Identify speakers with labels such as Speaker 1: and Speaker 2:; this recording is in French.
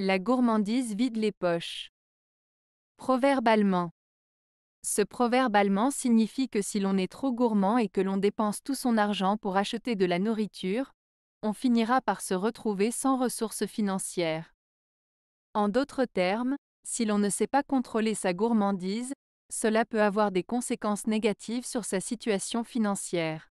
Speaker 1: La gourmandise vide les poches. Proverbe allemand. Ce proverbe allemand signifie que si l'on est trop gourmand et que l'on dépense tout son argent pour acheter de la nourriture, on finira par se retrouver sans ressources financières. En d'autres termes, si l'on ne sait pas contrôler sa gourmandise, cela peut avoir des conséquences négatives sur sa situation financière.